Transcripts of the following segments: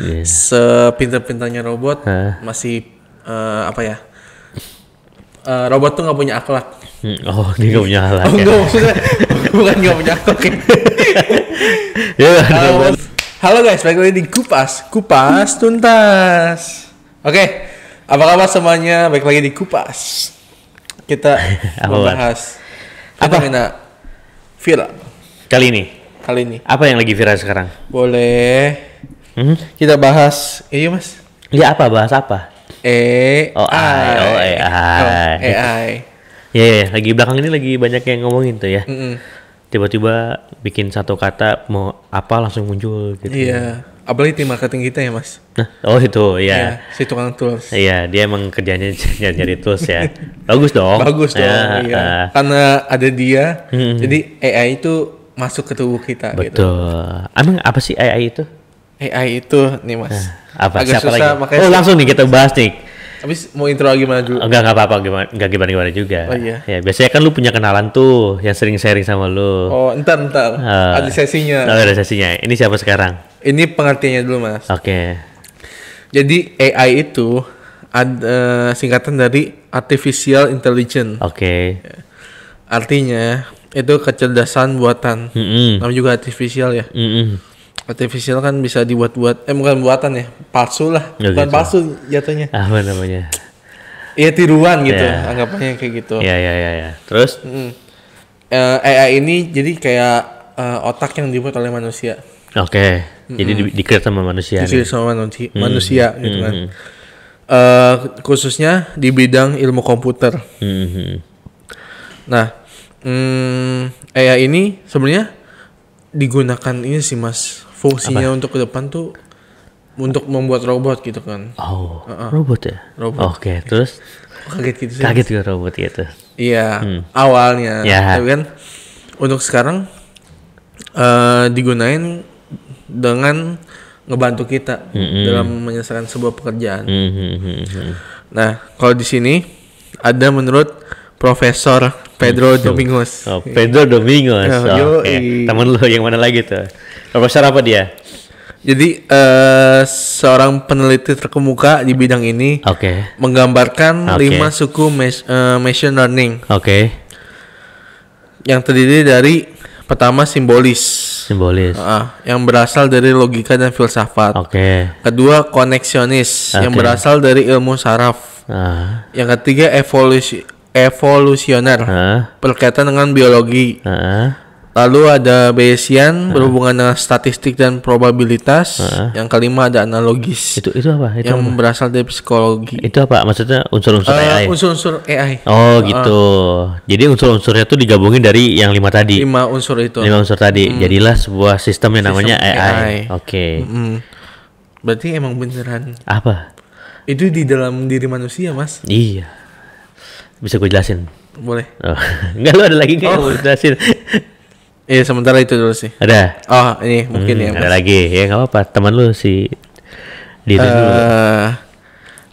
yeah. sepintar-pintarnya robot huh? masih uh, apa ya uh, robot tuh nggak punya akhlak hmm, oh dia nggak punya akhlak oh, ya. maksudnya bukan nggak punya akhlak ya, ya halo guys balik lagi di kupas kupas tuntas oke okay. apa kabar semuanya balik lagi di kupas kita membahas apa mina viral kali ini kali ini apa yang lagi viral sekarang boleh Hmm? Kita bahas, iya, iya mas. Iya apa bahas apa? E oh AI, e, oh e, AI, oh, e, gitu. AI. Ya, ya, lagi belakang ini lagi banyak yang ngomongin tuh ya. Mm -mm. Tiba-tiba bikin satu kata mau apa langsung muncul gitu. Iya. Yeah apalagi tim marketing kita ya mas nah, oh itu ya. yeah, si tukang tools iya dia emang kerjanya nyari, nyari tools ya bagus dong bagus dong ya, iya. Uh, karena ada dia hmm. jadi AI itu masuk ke tubuh kita gitu. betul gitu. emang apa sih AI itu AI itu nih mas eh, apa agak siapa susah, lagi makanya oh langsung nih kita bahas nih Habis mau intro lagi mana juga? Enggak, enggak apa-apa, gimana, enggak gimana-gimana juga. Oh iya. Ya, biasanya kan lu punya kenalan tuh yang sering sharing sama lu. Oh, entar entar. Uh, ada sesinya. Oh, ada sesinya. Ini siapa sekarang? Ini pengertiannya dulu, Mas. Oke. Okay. Jadi AI itu ad, uh, singkatan dari artificial intelligence. Oke. Okay. Artinya itu kecerdasan buatan. Mm -hmm. Namanya juga artificial ya. Mm -hmm artificial kan bisa dibuat-buat eh bukan buatan ya palsu lah Gak bukan gitu. palsu jatuhnya ah, apa namanya Iya tiruan gitu yeah. anggapannya kayak gitu ya yeah, ya yeah, ya ya terus mm. uh, eh, AI ini jadi kayak uh, otak yang dibuat oleh manusia oke okay. mm -hmm. jadi di, sama manusia di sama manusia mm. manusia gitu mm kan uh, khususnya di bidang ilmu komputer mm -hmm. nah mm, AI ini sebenarnya digunakan ini sih mas fungsinya Apa? untuk ke depan tuh untuk membuat robot gitu kan. Oh, uh-uh. robot ya? Robot. Oke, okay, terus kaget gitu sih. Kaget juga robot gitu. Iya, hmm. awalnya. Ya. Tapi kan untuk sekarang uh, digunain dengan ngebantu kita mm-hmm. dalam menyelesaikan sebuah pekerjaan. Mm-hmm, mm-hmm. Nah, kalau di sini ada menurut Profesor Pedro Domingos. Oh, Pedro Domingos. Oh, okay. Temen lu yang mana lagi tuh? Apa secara apa dia? Jadi uh, seorang peneliti terkemuka di bidang ini okay. menggambarkan okay. lima suku mes, uh, machine learning. Oke. Okay. Yang terdiri dari pertama simbolis. Simbolis. Uh, yang berasal dari logika dan filsafat. Oke. Okay. Kedua koneksionis okay. yang berasal dari ilmu saraf. Uh. Yang ketiga evolusi evolusioner uh. berkaitan dengan biologi. Uh. Lalu ada Bayesian uh. berhubungan dengan statistik dan probabilitas. Uh. Yang kelima ada analogis. Itu itu apa? Itu yang apa? berasal dari psikologi. Itu apa? Maksudnya unsur-unsur uh, eh, AI. Unsur-unsur AI. Oh uh, gitu. Jadi unsur-unsurnya itu digabungin dari yang lima tadi. Lima unsur itu. Lima unsur tadi. Hmm. Jadilah sebuah sistem yang namanya AI. AI. Oke. Okay. Hmm. Berarti emang beneran. Apa? Itu di dalam diri manusia, Mas. Iya. Bisa gue jelasin. Boleh. Oh. Enggak lu ada lagi nggak oh. yang jelasin? Iya sementara itu dulu sih. Ada. Oh ini mungkin ya, hmm, ya. Ada lagi ya nggak apa-apa. Teman lu si dia uh, eh, dulu.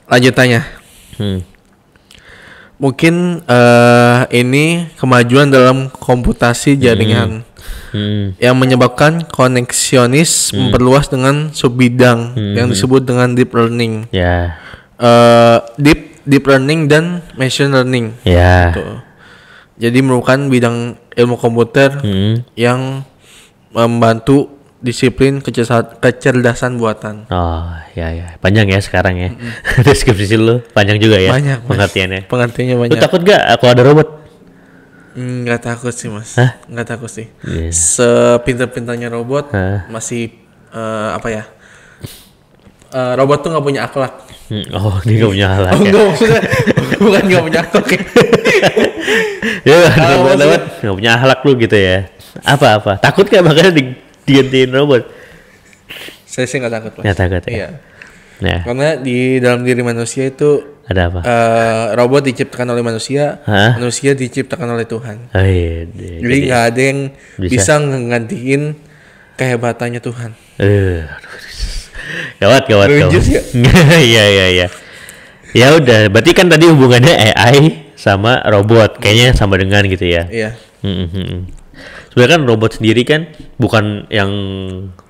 Lanjutannya. Hmm. Mungkin uh, ini kemajuan dalam komputasi hmm. jaringan hmm. Hmm. yang menyebabkan koneksionis hmm. memperluas dengan subbidang hmm. yang disebut dengan deep learning. Ya. Yeah. Uh, deep deep learning dan machine learning. Ya. Yeah. Gitu. Jadi merupakan bidang ilmu komputer hmm. yang membantu disiplin kecerdasan buatan. Oh, ya ya. Panjang ya sekarang ya. Mm-hmm. Deskripsi lu panjang juga ya. Banyak. Pengertiannya. Mas. Pengertiannya banyak. Lu takut gak aku ada robot? Nggak takut sih, Mas. Hah? Nggak takut sih. Yeah. Sepintar-pintarnya robot Hah? masih uh, apa ya? uh, robot tuh nggak punya akhlak. Hmm, oh, dia nggak punya akhlak. Oh, ya? maksudnya bukan nggak punya akhlak. Ya, ya uh, robot lewat nggak punya akhlak lu gitu ya. Apa apa? Takut gak makanya di digantiin robot? Saya sih nggak takut. Nggak takut. Ya. Iya. Ya. Karena di dalam diri manusia itu ada apa? Uh, robot diciptakan oleh manusia, Hah? manusia diciptakan oleh Tuhan. Oh, iya, iya, Jadi nggak ada yang bisa, bisa kehebatannya Tuhan. Eh, gawat gawat gawat ya? iya iya iya ya udah berarti kan tadi hubungannya AI sama robot kayaknya sama dengan gitu ya iya mm -hmm. sebenarnya kan robot sendiri kan bukan yang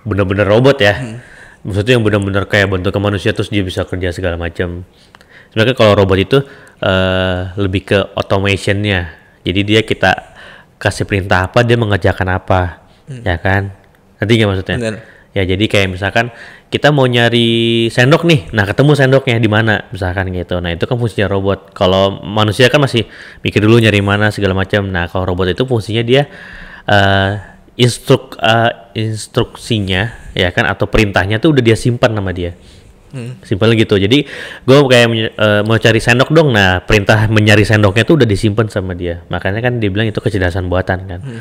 benar-benar robot ya hmm. maksudnya yang benar-benar kayak ke manusia terus dia bisa kerja segala macam sebenarnya kan kalau robot itu uh, lebih ke automationnya jadi dia kita kasih perintah apa dia mengerjakan apa hmm. ya kan nanti gak maksudnya Bener ya jadi kayak misalkan kita mau nyari sendok nih nah ketemu sendoknya di mana misalkan gitu nah itu kan fungsinya robot kalau manusia kan masih mikir dulu nyari mana segala macam nah kalau robot itu fungsinya dia uh, instruk uh, instruksinya ya kan atau perintahnya tuh udah dia simpan nama dia Hmm. Simpel gitu. Jadi gue kayak uh, mau cari sendok dong. Nah perintah mencari sendoknya tuh udah disimpan sama dia. Makanya kan dibilang itu kecerdasan buatan kan. Hmm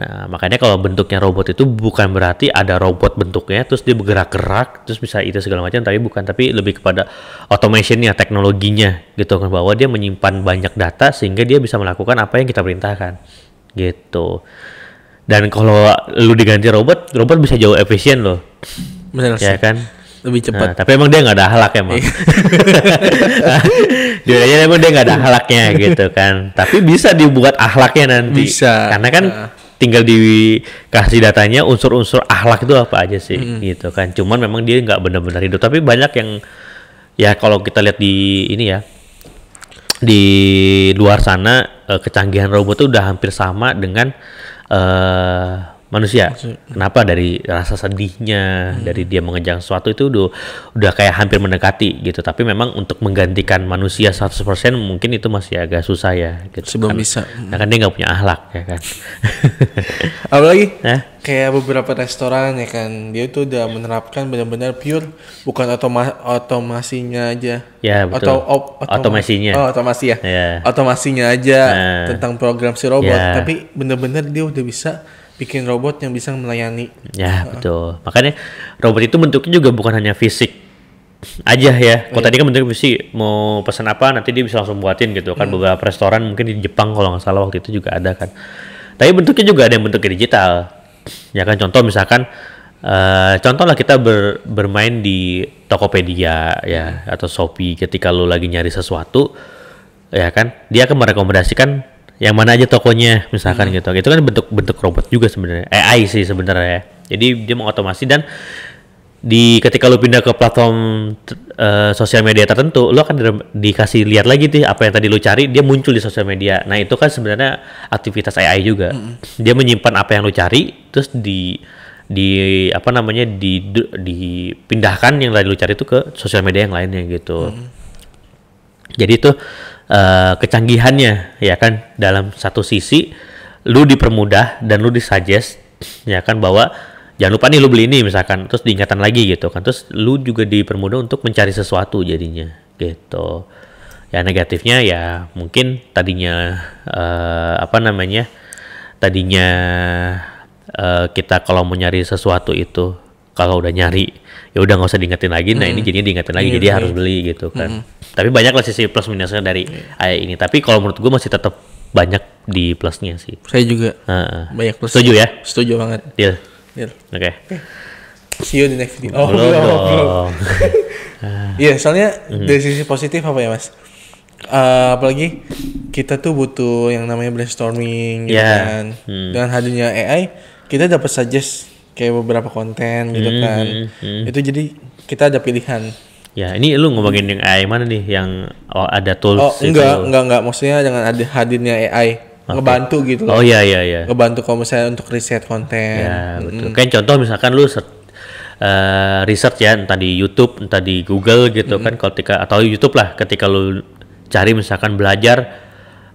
Nah, makanya kalau bentuknya robot itu bukan berarti ada robot bentuknya, terus dia bergerak-gerak, terus bisa itu segala macam, tapi bukan, tapi lebih kepada automationnya, teknologinya gitu kan, bahwa dia menyimpan banyak data sehingga dia bisa melakukan apa yang kita perintahkan gitu. Dan kalau lu diganti robot, robot bisa jauh efisien loh. Benar ya sih. Ya kan? lebih cepat. Nah, tapi emang dia nggak ada halak emang. Iya. Jujurnya emang dia nggak ada halaknya gitu kan. Tapi bisa dibuat ahlaknya nanti. Bisa. Karena kan nah tinggal dikasih datanya unsur-unsur ahlak itu apa aja sih gitu kan cuman memang dia nggak benar-benar hidup tapi banyak yang ya kalau kita lihat di ini ya di luar sana eh, kecanggihan robot itu udah hampir sama dengan uh, manusia. Kenapa dari rasa sedihnya, hmm. dari dia mengejar sesuatu itu udah, udah kayak hampir mendekati gitu. Tapi memang untuk menggantikan manusia 100% mungkin itu masih agak susah ya. Gitu. Sebelum kan, bisa. Nah kan dia nggak punya ahlak ya kan. Apalagi? Nah? Kayak beberapa restoran ya kan, dia itu udah menerapkan benar-benar pure bukan otoma otomasinya aja. Ya betul. Atau op otomasinya. Oh otomasi ya. ya. Otomasinya aja nah. tentang program si robot. Ya. Tapi benar-benar dia udah bisa bikin robot yang bisa melayani. Ya, uh. betul. Makanya robot itu bentuknya juga bukan hanya fisik aja ya. Kalau yeah. tadi kan bentuknya fisik, mau pesan apa nanti dia bisa langsung buatin gitu kan. mm. Beberapa restoran mungkin di Jepang kalau nggak salah waktu itu juga ada kan. Tapi bentuknya juga ada yang bentuknya digital. Ya kan contoh misalkan Uh, contohlah kita ber, bermain di Tokopedia ya iya. atau Shopee ketika lu lagi nyari sesuatu ya kan dia akan merekomendasikan yang mana aja tokonya misalkan hmm. gitu itu kan bentuk bentuk robot juga sebenarnya eh, AI sih sebenarnya ya. jadi dia mengotomasi dan di ketika lu pindah ke platform uh, sosial media tertentu lu akan di, dikasih lihat lagi tuh apa yang tadi lu cari dia muncul di sosial media nah itu kan sebenarnya aktivitas AI juga hmm. dia menyimpan apa yang lu cari terus di di apa namanya di dipindahkan yang tadi lu cari itu ke sosial media yang lainnya gitu hmm jadi itu uh, eh, kecanggihannya ya kan dalam satu sisi lu dipermudah dan lu disuggest ya kan bahwa jangan lupa nih lu beli ini misalkan terus diingatan lagi gitu kan terus lu juga dipermudah untuk mencari sesuatu jadinya gitu ya negatifnya ya mungkin tadinya uh, apa namanya tadinya uh, kita kalau mau nyari sesuatu itu kalau udah nyari ya udah nggak usah diingetin lagi nah mm. ini hmm. jadinya diingetin lagi yeah, jadi yeah. harus beli gitu kan mm. tapi banyak lah sisi plus minusnya dari AI iya. ini tapi kalau menurut gue masih tetap banyak di plusnya sih saya juga uh, banyak plus setuju ya setuju banget deal iya. deal iya. oke okay. see you di next video oh belum belum ah. iya soalnya mm. dari sisi positif apa ya mas uh, apalagi kita tuh butuh yang namanya brainstorming gitu yeah. kan. Hmm. Dengan hadirnya AI, kita dapat suggest kayak beberapa konten gitu hmm, kan. Hmm, hmm, Itu jadi kita ada pilihan. Ya, ini lu ngomongin yang AI mana nih yang oh, ada tools Oh, enggak, itu. enggak, enggak. Maksudnya dengan ada hadirnya AI okay. ngebantu gitu Oh iya iya iya. Ngebantu kalau misalnya untuk riset konten. Ya, betul. Hmm. Kayak contoh misalkan lu set, uh, research ya entah di YouTube, entah di Google gitu mm. kan ketika atau YouTube lah ketika lu cari misalkan belajar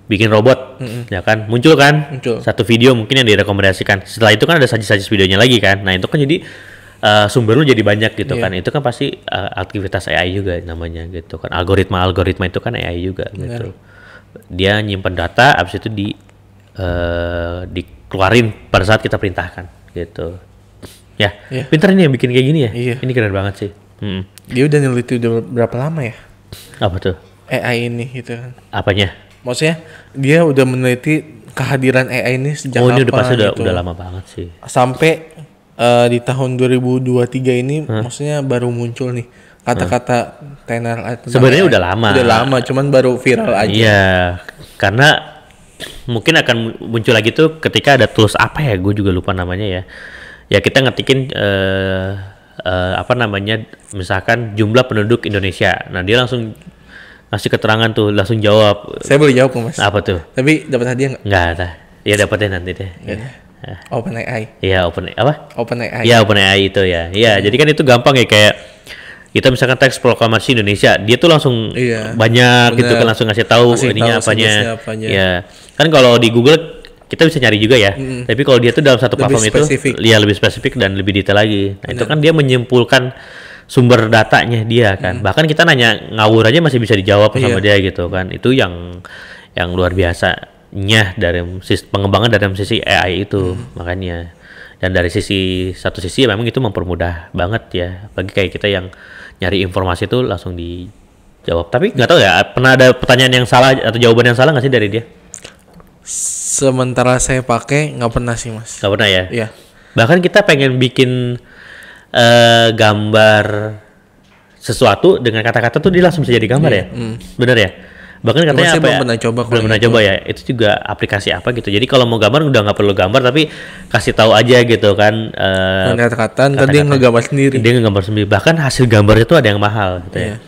bikin robot, mm -hmm. ya kan? Muncul kan? Muncul. Satu video mungkin yang direkomendasikan. Setelah itu kan ada saji-saji videonya lagi kan. Nah itu kan jadi uh, sumber lu jadi banyak gitu yeah. kan. Itu kan pasti uh, aktivitas AI juga namanya gitu kan. Algoritma algoritma itu kan AI juga gitu. Dia nyimpan data, abis itu di uh, dikeluarin pada saat kita perintahkan gitu. Ya, yeah. pinter ini yang bikin kayak gini ya. Yeah. Ini keren banget sih. Mm -hmm. Dia udah neliti udah berapa lama ya? Apa tuh? AI ini gitu kan. Apanya? maksudnya dia udah meneliti kehadiran AI ini sejak oh, ini udah pasti udah, gitu. udah lama banget sih sampai uh, di tahun 2023 ini huh? maksudnya baru muncul nih kata-kata huh? tenar eh, sebenarnya udah lama udah lama cuman baru viral aja iya karena mungkin akan muncul lagi tuh ketika ada tools apa ya gue juga lupa namanya ya ya kita ngetikin uh, uh, apa namanya misalkan jumlah penduduk Indonesia nah dia langsung ngasih keterangan tuh langsung jawab. Saya boleh jawab mas. Apa tuh? Tapi dapat hadiah nggak? Nggak ada. Ya dapatnya nanti deh. Iya. Iya. Open AI. Iya Open apa? Open AI. Iya Open AI itu ya. Iya hmm. jadi kan itu gampang ya kayak kita misalkan teks proklamasi Indonesia dia tuh langsung iya, banyak bener. gitu kan langsung ngasih tahu Masih ininya tahu apanya. apanya. Ya kan kalau di Google kita bisa nyari juga ya. Mm. Tapi kalau dia tuh dalam satu platform itu, dia ya lebih spesifik dan lebih detail lagi. Nah, itu kan dia menyimpulkan sumber datanya dia kan. Hmm. Bahkan kita nanya ngawur aja masih bisa dijawab sama iya. dia gitu kan. Itu yang yang luar biasanya dari sisi pengembangan dari sisi AI itu hmm. makanya. Dan dari sisi satu sisi ya memang itu mempermudah banget ya. Bagi kayak kita yang nyari informasi itu langsung dijawab. Tapi nggak tahu ya pernah ada pertanyaan yang salah atau jawaban yang salah nggak sih dari dia? Sementara saya pakai nggak pernah sih mas. Nggak pernah ya. Iya. Bahkan kita pengen bikin uh, gambar sesuatu dengan kata-kata tuh dia langsung bisa jadi gambar yeah. ya mm. bener ya bahkan katanya apa belum ya? pernah coba belum pernah gitu. coba ya itu juga aplikasi apa gitu jadi kalau mau gambar udah nggak perlu gambar tapi kasih tahu aja gitu kan uh, kata-kata tadi dia ngegambar sendiri dia ngegambar sendiri bahkan hasil gambarnya tuh ada yang mahal gitu yeah. ya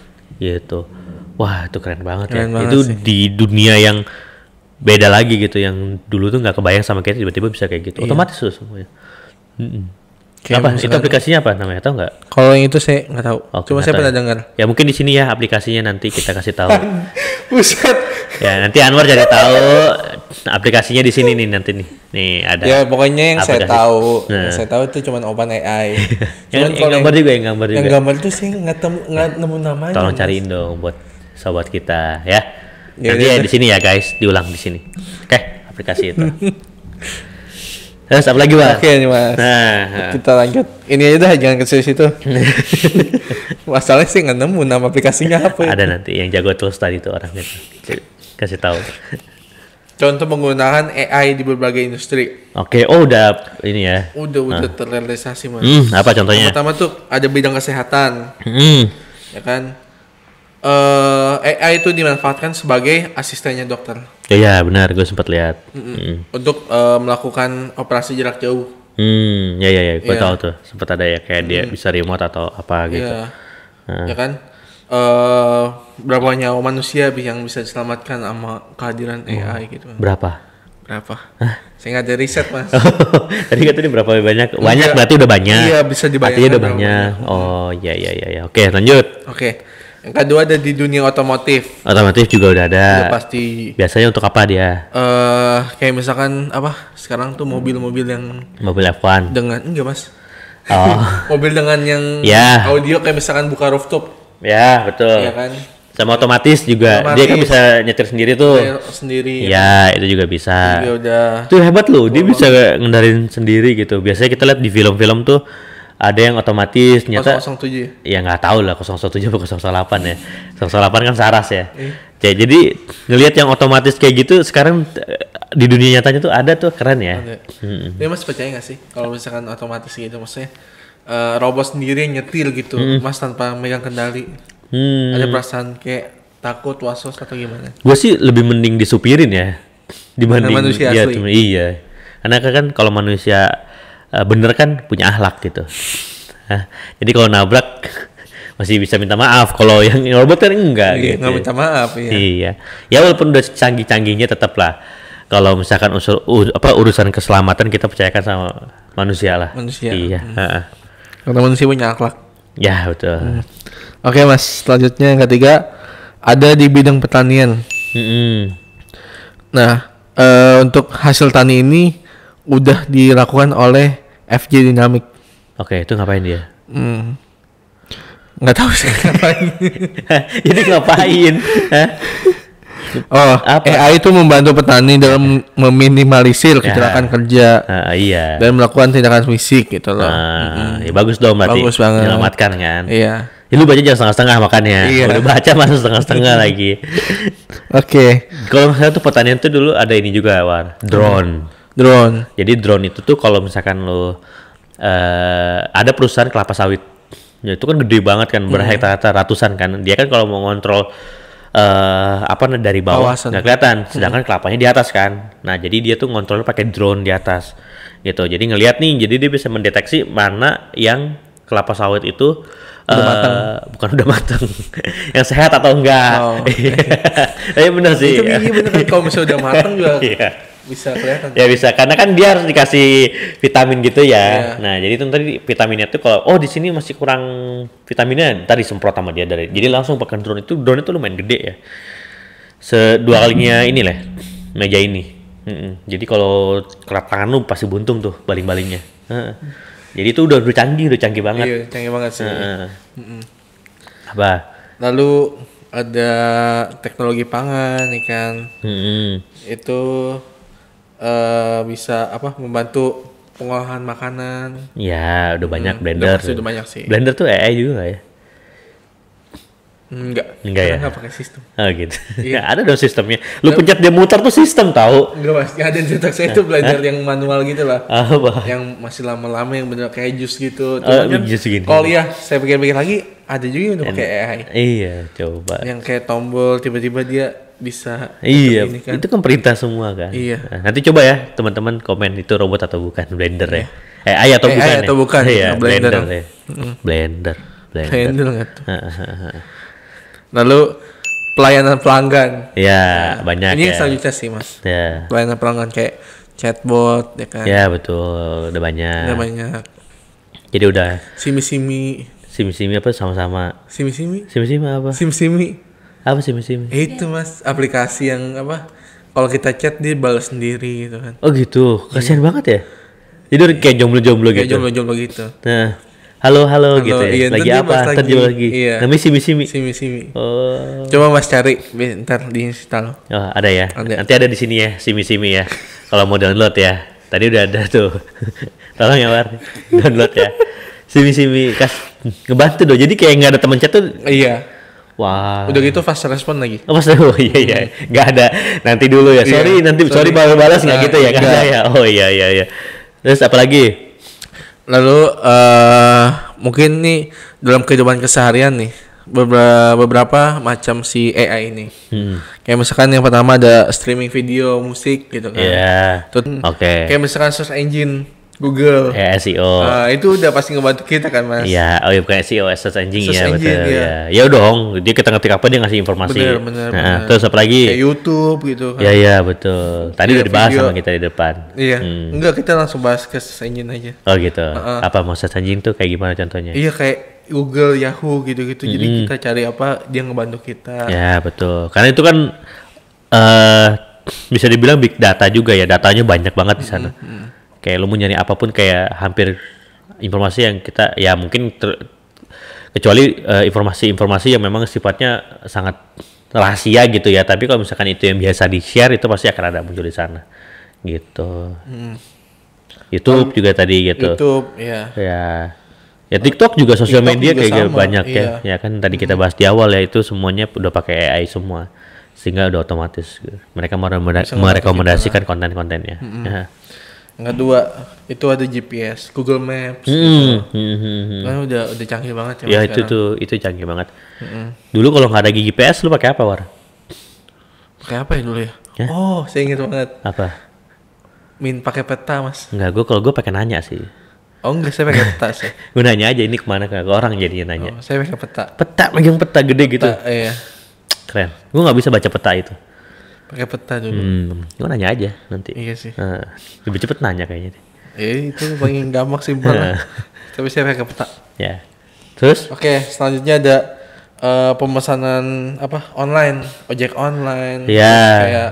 iya. gitu wah itu keren banget ya. keren ya banget itu sih. di dunia yang beda lagi gitu yang dulu tuh nggak kebayang sama kita tiba-tiba bisa kayak gitu yeah. otomatis tuh semuanya mm -mm. Kayak apa? itu aplikasinya apa namanya? Tahu nggak? Kalau yang itu saya nggak tahu. Okay, Cuma saya pernah ya. dengar. Ya mungkin di sini ya aplikasinya nanti kita kasih tahu. Buset. Ya nanti Anwar jadi tahu aplikasinya di sini nih nanti nih. Nih ada. Ya pokoknya yang aplikasi. saya tahu, nah. yang saya tahu itu cuman Open AI. cuman yang, yang gambar juga yang gambar juga. Yang gambar itu sih nggak temu nggak nemu namanya. Tolong cariin dong buat sobat kita ya. ya nanti ya, ya di sini ya guys, diulang di sini. Oke, okay, aplikasi itu. Terus apa lagi, Mas? Oke nih, Mas. Nah, kita lanjut. Ini aja dah, jangan ke situ. Masalahnya sih nggak nemu nama aplikasinya apa. Ada nanti yang jago terus tadi itu orangnya gitu. Kasih tahu. Contoh penggunaan AI di berbagai industri. Oke, oh udah ini ya. Udah, udah nah. terrealisasi, Mas. Hmm, apa contohnya? Pertama tuh ada bidang kesehatan. Hmm. Ya kan? uh, eh, AI itu dimanfaatkan sebagai asistennya dokter. Iya benar, gue sempat lihat. Mm -mm. Mm. Untuk uh, melakukan operasi jarak jauh. Hmm, ya ya ya, gue yeah. tahu tuh. Sempat ada ya kayak dia bisa remote atau apa gitu. Yeah. Iya. uh. Ya kan. Uh, berapa nyawa manusia yang bisa diselamatkan sama kehadiran oh. AI gitu? Berapa? Berapa? Hah? Saya nggak ada riset mas. Tadi katanya berapa banyak? Banyak iya. berarti udah banyak. Iya bisa dibayangkan. Artinya udah banyak. banyak. Oh iya iya iya. iya. Oke lanjut. Oke. Okay yang kedua ada di dunia otomotif. Otomotif juga udah ada. Udah pasti. Biasanya untuk apa dia? Eh uh, kayak misalkan apa? Sekarang tuh mobil-mobil yang mobil F1. Dengan enggak, Mas. Oh. mobil dengan yang yeah. audio kayak misalkan buka rooftop. Ya, yeah, betul. Iya kan? Sama otomatis juga. Otomatis. Dia kan bisa nyetir sendiri tuh. Nyetir iya, sendiri. Ya, itu juga bisa. Dia udah Itu hebat loh, dia bisa ngendarin sendiri gitu. Biasanya kita lihat di film-film tuh ada yang otomatis nyata, 007 ya iya, nggak tahu lah 07 atau 008 ya 008 kan saras ya eh. jadi ngelihat yang otomatis kayak gitu sekarang eh, di dunia nyatanya tuh ada tuh keren ya Hmm. Dia mas percaya nggak sih kalau misalkan otomatis gitu maksudnya uh, robot sendiri yang nyetir gitu hmm. mas tanpa megang kendali hmm. ada perasaan kayak takut was atau gimana? Gue sih lebih mending disupirin ya dibanding manusia ya, asli. Cuman, iya karena kan kalau manusia Eh, bener kan punya ahlak gitu. jadi kalau nabrak masih bisa minta maaf kalau yang robot kan enggak iya, gitu. Ya. minta maaf ya. Iya. Ya walaupun udah canggih-canggihnya tetaplah kalau misalkan unsur uh, apa urusan keselamatan kita percayakan sama manusia lah. Manusia. Iya, hmm. Karena manusia punya akhlak. Ya, betul. Hmm. Oke, okay, Mas. Selanjutnya yang ketiga ada di bidang pertanian. Hmm. Nah, uh, untuk hasil tani ini udah dilakukan oleh FJ Dynamic. Oke, okay, itu ngapain dia? Hmm. Nggak tahu sih ngapain. Ini ngapain? oh, Apa? AI itu membantu petani dalam meminimalisir ya. kecelakaan ya. kerja. Uh, iya. Dan melakukan tindakan fisik gitu loh. Uh, mm. ya bagus dong berarti. Bagus banget. Menyelamatkan kan. Iya. Ya, lu baca jangan setengah-setengah makannya. Iya. Udah baca masuk setengah-setengah lagi. Oke. Okay. Kalau misalnya tuh petani itu dulu ada ini juga, War. Drone. Hmm. Drone. Jadi drone itu tuh kalau misalkan lo uh, ada perusahaan kelapa sawit, ya itu kan gede banget kan, berhektar-hektar iya. ratusan kan. Dia kan kalau mau ngontrol uh, apa dari bawah nggak kelihatan, iya. sedangkan hmm. kelapanya di atas kan. Nah jadi dia tuh ngontrol pakai drone di atas gitu. Jadi ngelihat nih, jadi dia bisa mendeteksi mana yang kelapa sawit itu udah uh, matang. bukan udah matang yang sehat atau enggak. Oh, okay. Tapi bener sih. Itu iya, bener kan kalau misalnya udah matang juga. yeah bisa kelihatan ya bisa karena kan dia harus dikasih vitamin gitu ya yeah. nah jadi itu tadi vitaminnya tuh kalau oh di sini masih kurang vitaminnya tadi semprot sama dia dari jadi langsung pakai drone itu drone itu lumayan gede ya sedua kalinya ini lah meja ini Mm-mm. jadi kalau kerap tangan lu pasti buntung tuh baling-balingnya jadi itu udah udah canggih udah canggih banget iya canggih banget sih uh, apa lalu ada teknologi pangan ikan mm-hmm. itu uh, bisa apa membantu pengolahan makanan. Iya, udah banyak hmm, blender. Udah, banyak sih. Blender tuh AI juga gak ya? Enggak. Enggak ya? Enggak pakai sistem. Oh gitu. Iya. ada dong sistemnya. Lu iya. pencet dia muter tuh sistem tahu. Enggak pasti ada cetak saya itu blender yang manual gitu lah. Apa? Ah, yang masih lama-lama yang bener kayak jus gitu. oh, kan jus gini. Kalau iya, saya pikir-pikir lagi ada juga yang pakai AI. Iya, coba. Yang kayak tombol tiba-tiba dia bisa iya kan. itu kan perintah semua kan iya nah, nanti coba ya teman-teman komen itu robot atau bukan blender ya. iya. ya eh ayah atau eh, bukan ay ya? atau bukan iya, blender blender, ya. blender blender blender lalu pelayanan pelanggan ya nah, banyak ini ya. selanjutnya sih mas ya. pelayanan pelanggan kayak chatbot ya kan ya betul udah banyak udah banyak jadi udah simi simi simi simi apa sama-sama simi simi simi simi apa simi simi apa sih simi? Iya. Itu mas aplikasi yang apa? Kalau kita chat dia balas sendiri gitu kan. Oh gitu. Kasihan banget ya. Jadi kayak jomblo-jomblo gitu. Kayak jomblo-jomblo gitu. Nah, halo halo, halo gitu ya. Iya, lagi apa? Lagi, lagi. Iya. nah, simi simi. Simi simi. Oh. Coba mas cari, ntar di Oh ada ya. Ada. Nanti ada di sini ya simi simi ya. Kalau mau download ya. Tadi udah ada tuh. Tolong ya War, download ya. Simi simi kas ngebantu dong. Jadi kayak nggak ada teman chat tuh. Iya Wah. Udah gitu fast respon lagi. Oh, fast respon. Oh, iya iya. Enggak ada nanti dulu ya. Sorry, iya, nanti sorry, sorry baru balas enggak gitu ya enggak. ya. Oh iya iya iya. Terus apa lagi? Lalu uh, mungkin nih dalam kehidupan keseharian nih beberapa, beberapa macam si AI ini. Hmm. Kayak misalkan yang pertama ada streaming video musik gitu kan. Iya. Yeah. Oke. Okay. Kayak misalkan search engine Google. Ya, SEO. Uh, ah, itu udah pasti ngebantu kita kan, Mas. Iya, oh ya bukan SEO, search engine ya, betul. Ya. ya. ya dong, dia kita ngetik apa dia ngasih informasi. Bener, bener, nah, bener. terus apa lagi? Kayak YouTube gitu kan. Iya, iya, betul. Tadi ya, udah dibahas video. sama kita di depan. Iya. Hmm. Enggak, kita langsung bahas ke search engine aja. Oh, gitu. Uh -uh. Apa mau search engine tuh kayak gimana contohnya? Iya, kayak Google, Yahoo gitu-gitu. Mm -hmm. Jadi kita cari apa dia ngebantu kita. Ya betul. Karena itu kan uh, bisa dibilang big data juga ya. Datanya banyak banget di sana. Mm -hmm kayak lu mau nyari apapun kayak hampir informasi yang kita ya mungkin ter, kecuali eh, informasi-informasi uh, yang memang sifatnya sangat rahasia gitu ya tapi kalau misalkan itu yang biasa di share itu pasti akan ada muncul di sana gitu hmm. YouTube juga tadi gitu YouTube ya ya ya TikTok juga sosial media juga kayak gitu sama, banyak ya. iya. ya ya kan tadi kita hmm. bahas di awal ya itu semuanya udah pakai AI semua sehingga udah otomatis mereka merekomendasikan konten-kontennya hmm. ya nggak dua itu ada GPS Google Maps hmm, gitu. Hmm, hmm, hmm, hmm. kan udah udah canggih banget ya ya itu sekarang. tuh itu canggih banget hmm. dulu kalau nggak ada GPS lu pakai apa war pakai apa ya dulu ya Hah? Ya. oh saya ingat banget apa min pakai peta mas nggak gue kalau gue pakai nanya sih Oh enggak, saya pakai peta sih. gue nanya aja ini kemana ke orang jadinya nanya. Oh, saya pakai peta. Peta, megang peta gede peta, gitu. Iya. Keren. Gue nggak bisa baca peta itu. Pakai peta dulu. Hmm, nanya aja nanti. Iya sih. Uh, lebih cepet nanya kayaknya. Eh itu paling gampang sih Lah. Tapi saya pakai peta. Ya. Terus? Oke, okay, selanjutnya ada uh, pemesanan apa online, ojek online. Iya. Yeah. Kayak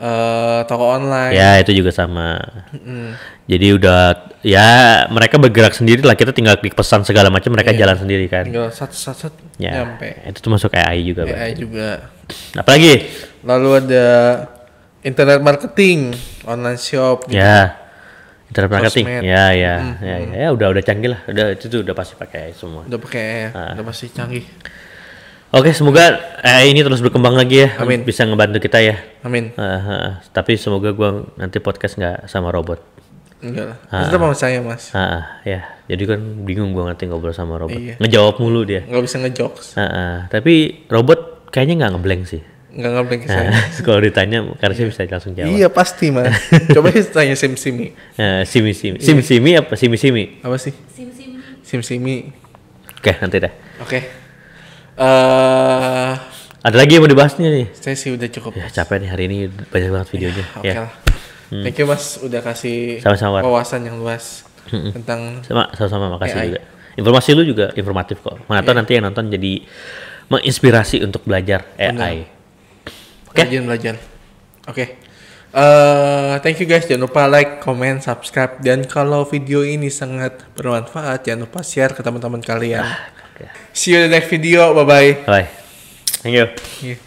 uh, toko online. Ya itu juga sama. Mm. Jadi udah ya mereka bergerak sendiri lah kita tinggal klik pesan segala macam mereka yeah. jalan sendiri kan. Tinggal sat sat sat ya. nyampe. Itu termasuk AI juga. AI juga. Apalagi? Lalu ada internet marketing, online shop. Gitu. Ya. Internet marketing. Cosmet. Ya ya, mm. ya ya udah udah canggih lah. Udah itu, tuh udah pasti pakai semua. Udah pakai ya. Ah. Udah pasti canggih. Oke, semoga eh, ini terus berkembang lagi ya. Amin. Bisa ngebantu kita ya. Amin. Uh, uh, tapi semoga gue nanti podcast nggak sama robot. Enggak lah. Uh, itu mau saya mas. Uh, uh, ya, jadi kan bingung gue nanti ngobrol sama robot. Iya. Ngejawab mulu dia. Nggak bisa ngejokes. Uh, uh, tapi robot kayaknya nggak ngeblank sih. Nggak ngeblank nah, saya. kalau ditanya karena iya. bisa langsung jawab. Iya pasti mas. Coba tanya sim simi. Uh, simi simi. Iya. Sim simi apa simi simi? Apa sih? Sim simi. Sim simi. Oke okay, nanti dah. Oke. Okay uh, ada lagi yang mau dibahas nih saya sih udah cukup ya capek nih hari ini banyak banget videonya ya, okay ya. Lah. Hmm. thank you mas udah kasih sama-sama wawasan yang luas hmm. tentang sama sama makasih AI. juga informasi lu juga informatif kok mana yeah. Iya. nanti yang nonton jadi menginspirasi untuk belajar AI oke okay? belajar belajar oke okay. Uh, eh, thank you guys. Jangan lupa like, comment, subscribe. Dan kalau video ini sangat bermanfaat, jangan lupa share ke teman-teman kalian. Ah, See you in the next video. Bye bye. Bye. Thank you. Thank you.